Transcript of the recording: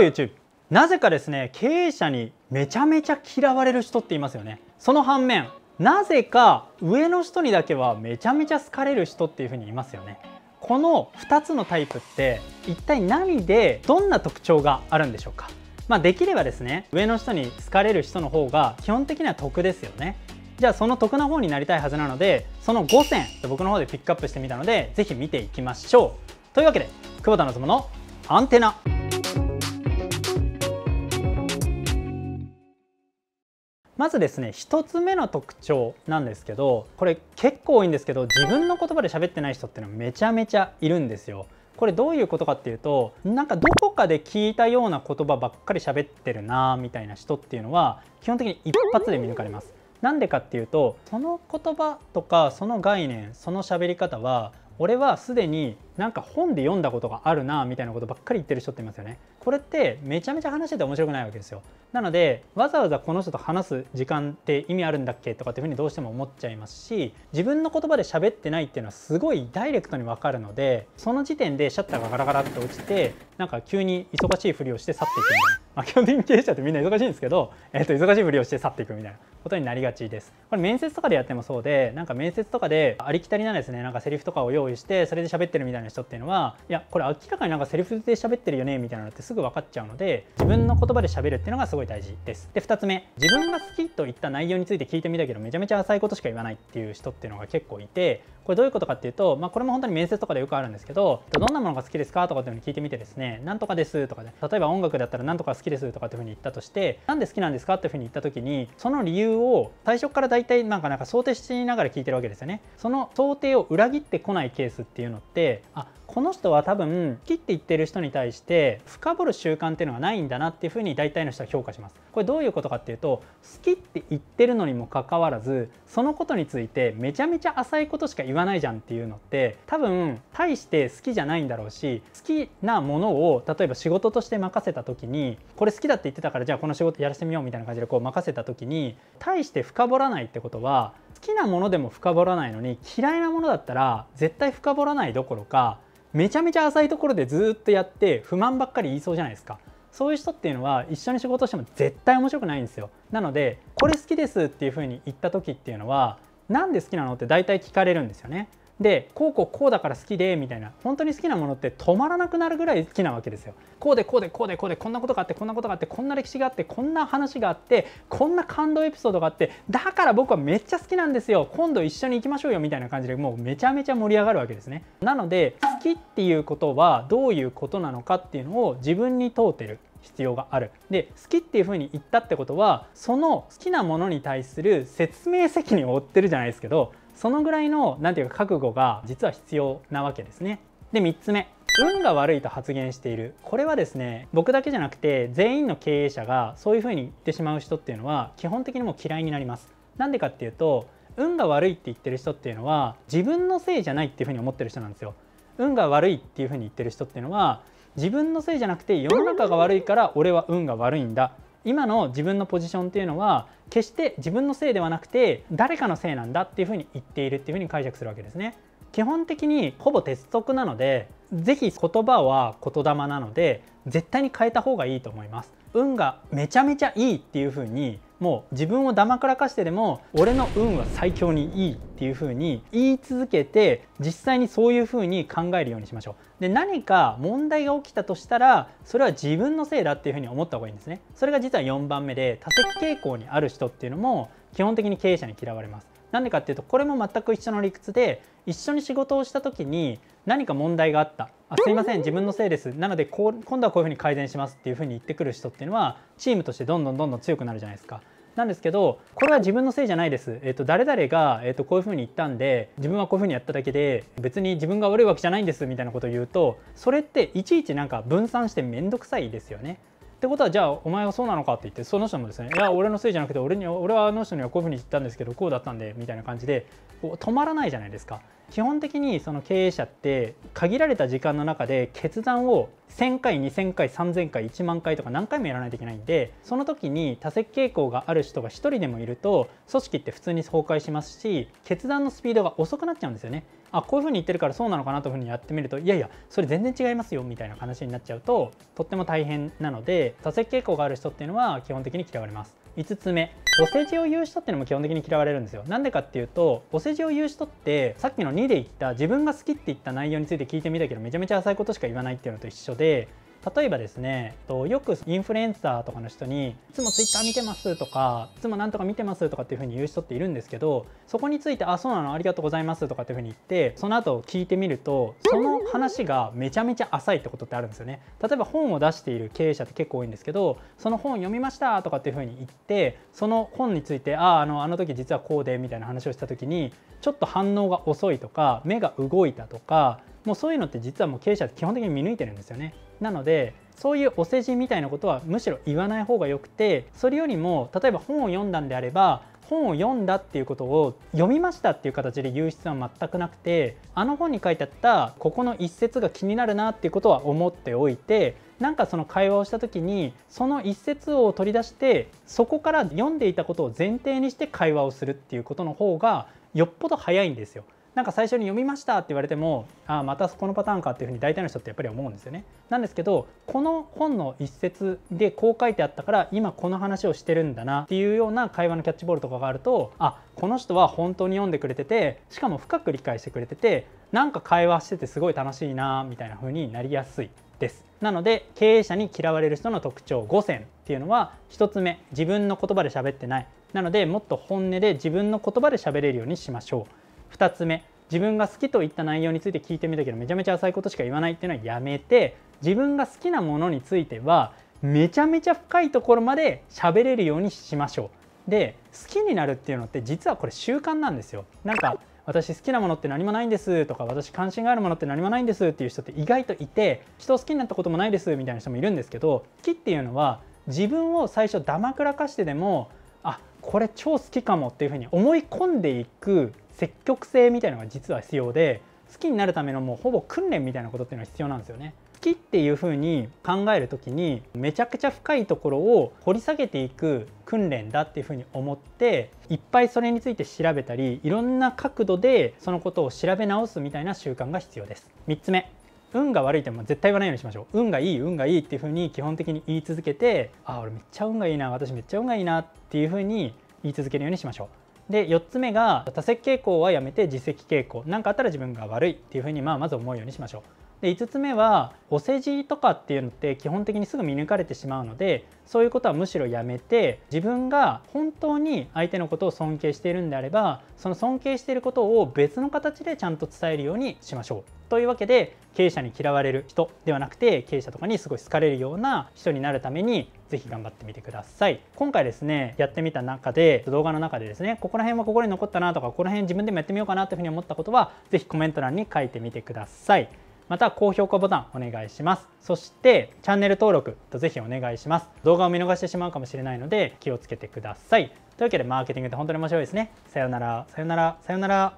h e YouTube! なぜかですね、経営者にめちゃめちゃ嫌われる人っていますよね。その反面、なぜか上の人にだけはめちゃめちゃ好かれる人っていうふうにいますよね。この2つのタイプって一体何でどんな特徴があるんでしょうかまあ、できればですね上の人に好かれる人の方が基本的には得ですよねじゃあその得な方になりたいはずなのでその5選僕の方でピックアップしてみたので是非見ていきましょうというわけで久保田望のアンテナまずですね1つ目の特徴なんですけどこれ結構多いんですけど自分の言葉で喋ってない人ってのはめちゃめちゃいるんですよ。これどういうことかっていうとなんかどこかで聞いたような言葉ばっかり喋ってるなみたいな人っていうのは基本的に一発で見抜かれます。なんでかっていうとその言葉とかその概念その喋り方は俺はすでになんか本で読んだことがあるなみたいなことばっかり言ってる人っていますよねこれってめちゃめちゃ話してて面白くないわけですよなのでわざわざこの人と話す時間って意味あるんだっけとかっていうふうにどうしても思っちゃいますし自分の言葉で喋ってないっていうのはすごいダイレクトに分かるのでその時点でシャッターがガラガラって落ちてなんか急に忙しいふりをして去っていくみたいな、まあ、基本的に経営者ってみんな忙しいんですけど、えー、と忙しいふりをして去っていくみたいなことになりがちです。これ面接とかでやってもそうで、なんか面接とかでありきたりなですね、なんかセリフとかを用意して、それで喋ってるみたいな人っていうのは、いや、これ明らかになんかセリフで喋ってるよね、みたいなのってすぐ分かっちゃうので、自分の言葉で喋るっていうのがすごい大事です。で、2つ目、自分が好きと言った内容について聞いてみたけど、めちゃめちゃ浅いことしか言わないっていう人っていうのが結構いて、これどういうことかっていうと、まあ、これも本当に面接とかでよくあるんですけど、どんなものが好きですかとかっていうふうに聞いてみてですね、なんとかですとかね、例えば音楽だったらなんとか好きですとかっていうふうに言ったとして、なんで好きなんですかっていうふうに言った時に、その理由由を最初から大体なんかなんか想定しながら聞いてるわけですよねその想定を裏切ってこないケースっていうのってあこの人は多分切って言ってる人に対して深掘る習慣っていうのがないんだなっていうふうに大体の人は評価しますこれどういうことかっていうと好きって言ってるのにもかかわらずそのことについてめちゃめちゃ浅いことしか言わないじゃんっていうのって多分大して好きじゃないんだろうし好きなものを例えば仕事として任せた時にこれ好きだって言ってたからじゃあこの仕事やらせてみようみたいな感じでこう任せた時に大して深掘らないってことは好きなものでも深掘らないのに嫌いなものだったら絶対深掘らないどころかめちゃめちゃ浅いところでずっとやって不満ばっかり言いそうじゃないですかそういう人っていうのは一緒に仕事しても絶対面白くないんですよなのでこれ好きですっていうふうに言った時っていうのはなんで好きなのって大体聞かれるんですよねでこうこうこうだから好きでみたいな本当に好きなものって止まらなくなるぐらい好きなわけですよこうでこうでこうでこうでこんなことがあってこんなことがあってこんな歴史があってこんな話があってこんな感動エピソードがあってだから僕はめっちゃ好きなんですよ今度一緒に行きましょうよみたいな感じでもうめちゃめちゃ盛り上がるわけですねなので好きっていうことはどういうことなのかっていうのを自分に問うてる必要があるで好きっていうふうに言ったってことはその好きなものに対する説明責任を負ってるじゃないですけどそのぐらいの何ていうか覚悟が実は必要なわけですね。で3つ目運が悪いと発言しているこれはですね僕だけじゃなくて全員の経営者がそういうふうに言ってしまう人っていうのは基本的にも嫌いになります。なんでかっていうと運が悪いって言ってる人っていうのは自分のせいじゃないっていうふうに思ってる人なんですよ。運が悪いっていうふうに言ってる人っていうのは自分のせいじゃなくて世の中が悪いから俺は運が悪いんだ今の自分のポジションっていうのは決して自分のせいではなくて誰かのせいなんだっていうふうに言っているっていうふうに解釈するわけですね。基本的にほぼ鉄則なのでぜひ言葉は言霊なので絶対に変えた方がいいと思います。運がめちゃめちゃいいっていうふうにもう自分をだまからかしてでも俺の運は最強にいいっていうふうに言い続けて実際にそういうふうに考えるようにしましょう。で何か問題が起きたとしたらそれは自分のせいだっていうふうに思った方がいいんですね。それが実は4番目で多席傾向にある人っていうのも基本的に経営者に嫌われます。なんでかっていうとこれも全く一緒の理屈で一緒に仕事をした時に何か問題があったあすいません自分のせいですなのでこう今度はこういうふうに改善しますっていうふうに言ってくる人っていうのはチームとしてどんどんどんどん強くなるじゃないですかなんですけどこれは自分のせいじゃないです、えーと、誰々が、えーと、とこういうふうに言ったんで自分はこういうふうにやっただけで別に自分が悪いわけじゃないんですみたいなことを言うとそれっていちいちなんか分散して面倒くさいですよね。ってことはじゃあお前はそうなのかって言ってその人もですねいや俺のせいじゃなくて俺に俺はあの人にはこういうふうに言ったんですけどこうだったんでみたいな感じで止まらないじゃないですか。基本的にその経営者って限られた時間の中で決断を1000回2000回3000回1万回とか何回もやらないといけないんでその時に多席傾向がある人が1人でもいると組織って普通に崩壊しますし決断のスピードが遅くなっちゃうんですよね。あこういうふうに言ってるからそうなのかなというふうにやってみるといやいやそれ全然違いますよみたいな話になっちゃうととっても大変なので多席傾向がある人っていうのは基本的に嫌われます。5つ目お世辞を言う人っていうのも基本的に嫌われるんですよ。なんでかっていうとお世辞を言う人ってさっきの2で言った自分が好きって言った内容について聞いてみたけどめちゃめちゃ浅いことしか言わないっていうのと一緒で例えばですねよくインフルエンサーとかの人にいつも Twitter 見てますとかいつもなんとか見てますとかっていうふうに言う人っているんですけどそこについてあそうなのありがとうございますとかっていうふうに言ってその後聞いてみるとその話がめちゃめちゃ浅いってことってあるんですよね例えば本を出している経営者って結構多いんですけどその本読みましたとかっていうふうに言ってその本についてあああのあの時実はこうでみたいな話をした時にちょっと反応が遅いとか目が動いたとかもうそういうのって実はもう経営者って基本的に見抜いてるんですよねなのでそういうお世辞みたいなことはむしろ言わない方がよくてそれよりも例えば本を読んだんであれば本を読んだっていうことを読みましたっていう形で言う必要は全くなくてあの本に書いてあったここの一節が気になるなっていうことは思っておいてなんかその会話をした時にその一節を取り出してそこから読んでいたことを前提にして会話をするっていうことの方がよっぽど早いんですよ。なんか最初に読みましたって言われてもあまたこのパターンかっていうふうに大体の人ってやっぱり思うんですよね。なんですけどこの本の一節でこう書いてあったから今この話をしてるんだなっていうような会話のキャッチボールとかがあるとあこの人は本当に読んでくれててしかも深く理解してくれててなんか会話しててすごい楽しいなみたいな風になりやすいです。なので経営者に嫌われる人の特徴5選っていうのは1つ目自分の言葉で喋ってないなのでもっと本音で自分の言葉で喋れるようにしましょう。2つ目自分が好きといった内容について聞いてみたけどめちゃめちゃ浅いことしか言わないっていうのはやめて自分が好きなものについてはめちゃめちゃ深いところまで喋れるようにしましょうで好きになるっていうのって実はこれ習慣なんですよなんか私好きなものって何もないんですとか私関心があるものって何もないんですっていう人って意外といて人を好きになったこともないですみたいな人もいるんですけど好きっていうのは自分を最初だまくらかしてでもあこれ超好きかもっていうふうに思い込んでいく積極性みたいなのが実は必要で好きになるためのもうほぼ訓練みたいなことっていうのは必要なんですよね。好きっていうふうに考える時にめちゃくちゃ深いところを掘り下げていく訓練だっていうふうに思っていっぱいそれについて調べたりいろんな角度でそのことを調べ直すみたいな習慣が必要です。3つ目運が悪いっても絶対言わないようにしましょう運がいい運がいいっていうふうに基本的に言い続けてあ俺めっちゃ運がいいな私めっちゃ運がいいなっていうふうに言い続けるようにしましょうで4つ目が多席傾向はやめて自責傾向何かあったら自分が悪いっていうふうにまあまず思うようにしましょう。で5つ目はお世辞とかっていうのって基本的にすぐ見抜かれてしまうのでそういうことはむしろやめて自分が本当に相手のことを尊敬しているんであればその尊敬していることを別の形でちゃんと伝えるようにしましょう。というわけで経営者に嫌われる人ではなくて経営者とかにすごい好かれるような人になるために是非頑張ってみてください今回ですねやってみた中で動画の中でですねここら辺はここに残ったなとかここら辺自分でもやってみようかなというふうに思ったことは是非コメント欄に書いてみてくださいまた高評価ボタンお願いしますそしてチャンネル登録とぜひお願いします動画を見逃してしまうかもしれないので気をつけてくださいというわけでマーケティングって本当に面白いですねさよならさよならさよなら